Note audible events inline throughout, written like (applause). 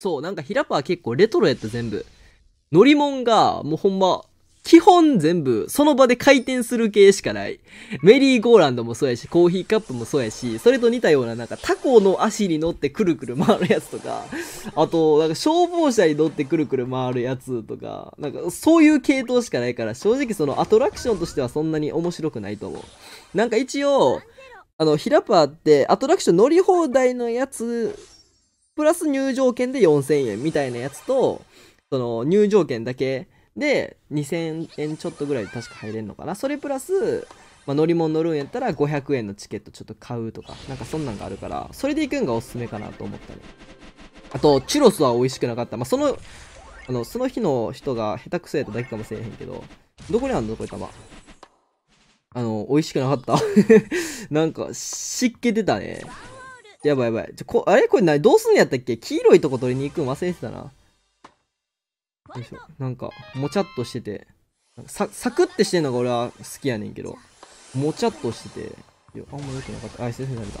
そう、なんかヒラパは結構レトロやった全部。乗り物が、もうほんま、基本全部、その場で回転する系しかない。メリーゴーランドもそうやし、コーヒーカップもそうやし、それと似たようななんかタコの足に乗ってくるくる回るやつとか、あと、なんか消防車に乗ってくるくる回るやつとか、なんかそういう系統しかないから、正直そのアトラクションとしてはそんなに面白くないと思う。なんか一応、あの、ヒラパーってアトラクション乗り放題のやつプラス入場券で4000円みたいなやつと、その入場券だけで2000円ちょっとぐらいで確か入れんのかな。それプラス、まあ、乗り物乗るんやったら500円のチケットちょっと買うとか、なんかそんなんがあるから、それで行くんがおすすめかなと思ったね。あと、チュロスは美味しくなかった。まあ、その、あの、その日の人が下手くそやっただけかもしれへんけど、どこにあんのこれ玉。あの、美味しくなかった (laughs) なんか、湿気出たね。やばいやばい。ちょこあれこれ何どうすんやったっけ黄色いとこ取りに行くん忘れてたな。よいしょ。なんか、もちゃっとしてて。ササクってしてんのが俺は好きやねんけど。もちゃっとしてて。いや、あんま良くなかった。あ、先生、なれた。い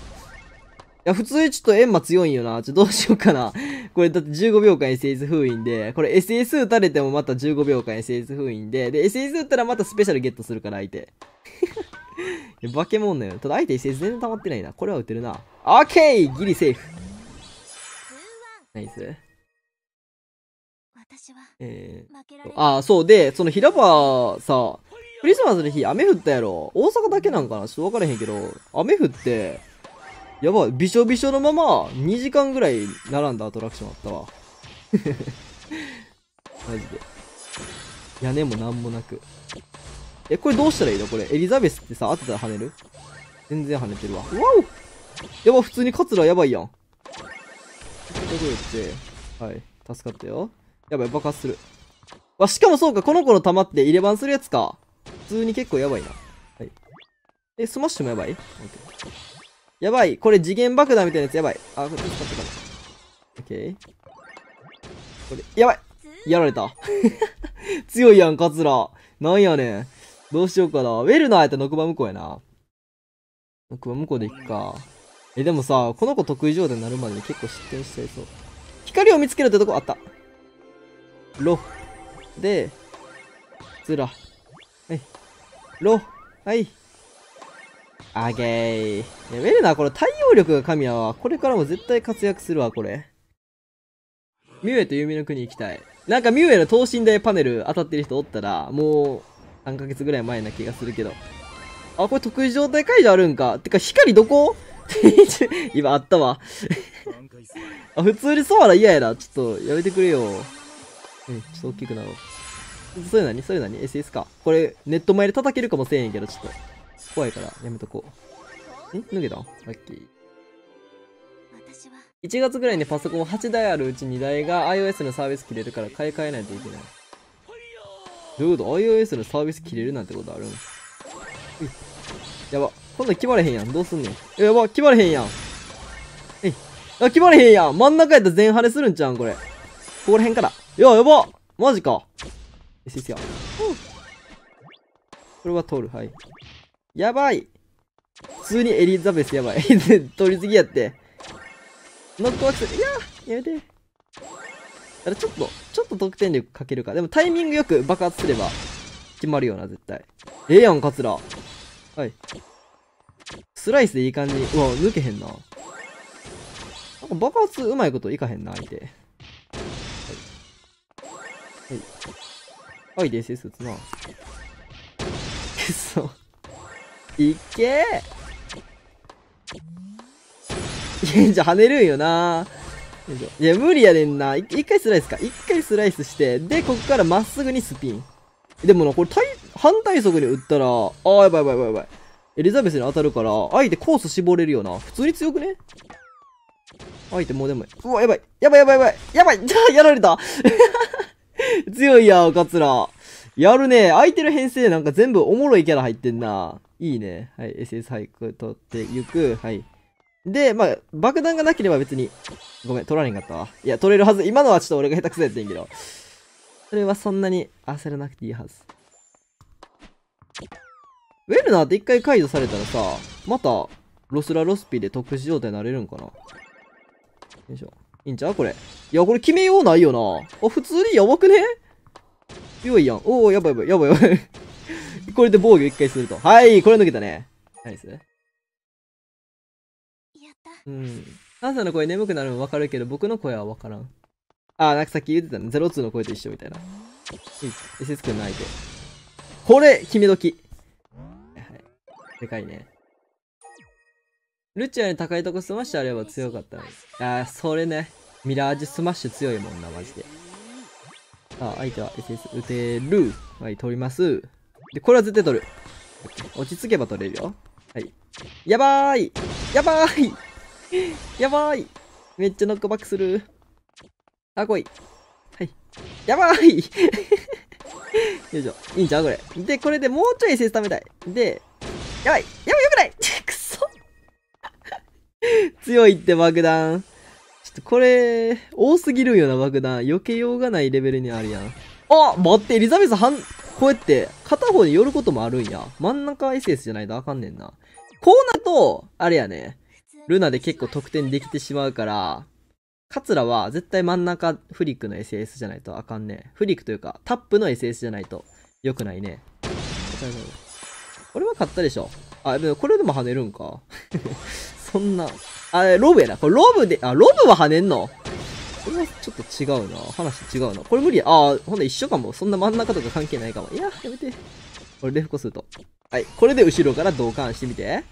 や、普通ちょっとエンマ強いんよな。ちょ、どうしようかな。(laughs) これだって15秒間 SS 封印で、これ SS 打たれてもまた15秒間 SS 封印で、で、SS 打ったらまたスペシャルゲットするから相手。化け物だよ。ただ相手一斉全然溜まってないな。これはってるな。オッケーギリセーフ。ナイス。えー、ああ、そうで、その平場さ、クリスマスの日雨降ったやろ。大阪だけなんかなちょっとわからへんけど、雨降って、やばい、びしょびしょのまま2時間ぐらい並んだアトラクションあったわ。(laughs) マジで。屋根もなんもなく。え、これどうしたらいいのこれ。エリザベスってさ、当てたら跳ねる全然跳ねてるわ。わおやば、普通にカツラやばいやん。こういうとこって。はい。助かったよ。やばい、爆発する。わ、しかもそうか、この子の弾って入れ番するやつか。普通に結構やばいな。はい。え、スマッシュもやばいやばい。これ次元爆弾みたいなやつやばい。あ、これ使ってかな。オッケー。これ、やばいやられた。(laughs) 強いやん、カツラ。なんやねん。どうしようかな。ウェルの相手ノクバ向こうやな。ノクバ向こうでいっか。え、でもさ、この子得意状態になるまでに結構失点しちゃいそう。光を見つけるってとこあった。ロ。で、ズラ。はい。ロ。はい。あげー。ェルナー、これ対応力が神やわ。これからも絶対活躍するわ、これ。ミュウエと弓の国行きたい。なんかミュウエの等身大パネル当たってる人おったら、もう、3ヶ月ぐらい前な気がするけど。あ、これ特異状態解除あるんか。てか、光どこ (laughs) 今あったわあ、普通にソアラ嫌やな。ちょっと、やめてくれよ。え、ちょっと大きくなろう。それ何それ何 ?SS か。これ、ネット前で叩けるかもせえへんけど、ちょっと。怖いから、やめとこう。え脱げたラッキー。1月ぐらいにパソコン8台あるうち2台が iOS のサービス切れるから買い替えないといけない。どういうこと ?iOS のサービス切れるなんてことあるんやば。今度決まれへんやん。どうすんねん。やば、決まれへんやん。えい。あ、決まれへんやん。真ん中やったら全跳れするんちゃうんこれ。ここら辺から。いや、やばマジか。よしよしよ。これは通る。はい。やばい。普通にエリザベスやばい。(laughs) 取りすぎやって。ノックワクすいややめて。あれちょっと、ちょっと得点力かけるか。でもタイミングよく爆発すれば決まるよな、絶対。ええやん、カツラ。はい。スライスでいい感じうわ、抜けへんな。なんか爆発うまいこといかへんな、相手。はい。はい。はい、で、SS 打つな。くそ。いけー (laughs) いや、じゃあ跳ねるんよなー。いや、無理やねんな。一回スライスか。一回スライスして、で、ここからまっすぐにスピン。でもな、これ対、反対速で打ったら、ああ、やばいやばいやばいやばい。エリザベスに当たるから、相手コース絞れるよな。普通に強くね相手もうでも、うわ、やばい。やばいやばいやばい。やばい。(laughs) じゃあ、やられた。(laughs) 強いやん、カツラ。やるね。空いてる編成なんか全部おもろいキャラ入ってんな。いいね。はい。SS イク取ってゆく。はい。で、まあ、爆弾がなければ別に、ごめん、取られんかったわ。いや、取れるはず。今のはちょっと俺が下手くそやってんけど。それはそんなに焦らなくていいはず。ウェルナーって一回解除されたらさ、また、ロスラロスピーで特殊状態になれるんかな。よいしょ。いいんちゃうこれ。いや、これ決めようないよな。あ、普通にやばくね強いやん。おお、やばいやばい、やばいやばい。(laughs) これで防御一回すると。はい、これ抜けたね。ナイス。うん。あさんの声眠くなるのわかるけど、僕の声はわからん。あ、あ、なんかさっき言ってたね。02の声と一緒みたいな。うん。SS 君の相手。これ決め時はい。でかいね。ルチアに高いとこスマッシュあれば強かったのあそれね。ミラージュスマッシュ強いもんな、マジで。あ、相手は SS 打てる。はい、取ります。で、これは絶対取る。落ち着けば取れるよ。はい。やばーいやばーい (laughs) やばいめっちゃノックバックする。あ、来い。はい。やばい (laughs) よいしょ。いいんちゃうこれ。で、これでもうちょい SS 貯めたい。で、やばいやばいよくない (laughs) くそ強いって爆弾。ちょっとこれ、多すぎるよな爆弾。避けようがないレベルにあるやん。あ待って、エリザベスはん、こうやって、片方に寄ることもあるんや。真ん中 SS じゃないとあかんねんな。こうなと、あれやね。ルナで結構得点できてしまうから、桂は絶対真ん中フリックの SS じゃないとあかんね。フリックというか、タップの SS じゃないと良くないね。これは買ったでしょ。あ、でもこれでも跳ねるんか。(laughs) そんな。あ、ロブやな。これロブで、あ、ロブは跳ねんのこれはちょっと違うな。話違うな。これ無理や。あ、ほんで一緒かも。そんな真ん中とか関係ないかも。いや、やめて。これレフコすると。はい。これで後ろから同感してみて。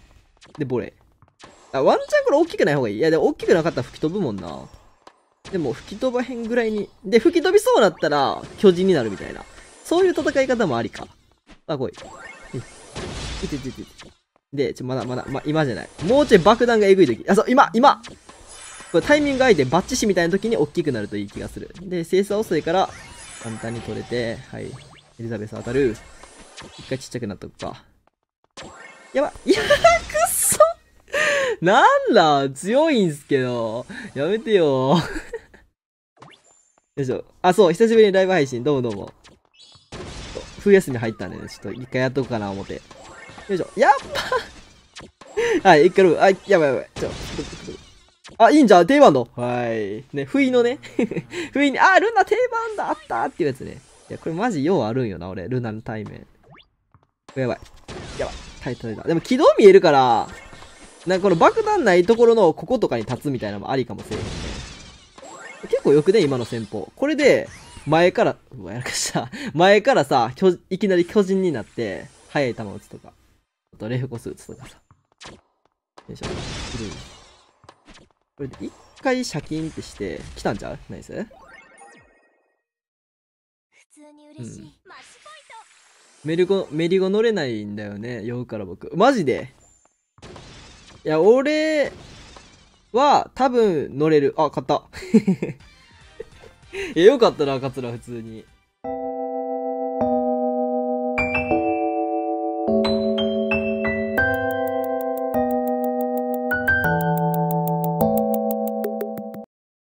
で、ボレー。あ、ワンチャンこれ大きくない方がいい。いや、でも大きくなかったら吹き飛ぶもんな。でも吹き飛ばへんぐらいに。で、吹き飛びそうだったら巨人になるみたいな。そういう戦い方もありか。あ、来い。いてててて。で、ちょ、まだまだ、ま、今じゃない。もうちょい爆弾がえぐい時。あ、そう、今今これタイミング空いてバッチシみたいな時に大きくなるといい気がする。で、精査遅いから簡単に取れて、はい。エリザベス当たる。一回ちっちゃくなっとくか。やばい。やばいなんだ強いんすけど。やめてよ。(laughs) よいしょ。あ、そう、久しぶりにライブ配信。どうもどうも。冬休み入ったんでね、ちょっと一回やっとくかな、思って。よいしょ。やっぱはい、一回ログ。あ、やばいやばい。ちょ、あ、いいんじゃん定番のはい。ね、不意のね。不 (laughs) 意に、あ、ルナ定番だあったっていうやつね。いや、これマジようあるんよな、俺。ルナの対面。やばい。やばい。タイトルだ。でも軌道見えるから、なんかこの爆弾ないところのこことかに立つみたいなのもありかもしれないね。結構よくね、今の戦法。これで、前から、うわ、やらかした。(laughs) 前からさ、いきなり巨人になって、速い球打つとか、あとレフコス打つとかさ。よいしょ。これで一回シャキンってして、来たんちゃうナイスうん、メリゴ、メリゴ乗れないんだよね、酔うから僕。マジでいや、俺は多分乗れる。あ、買った。え (laughs) よかったな、カツラ、普通に。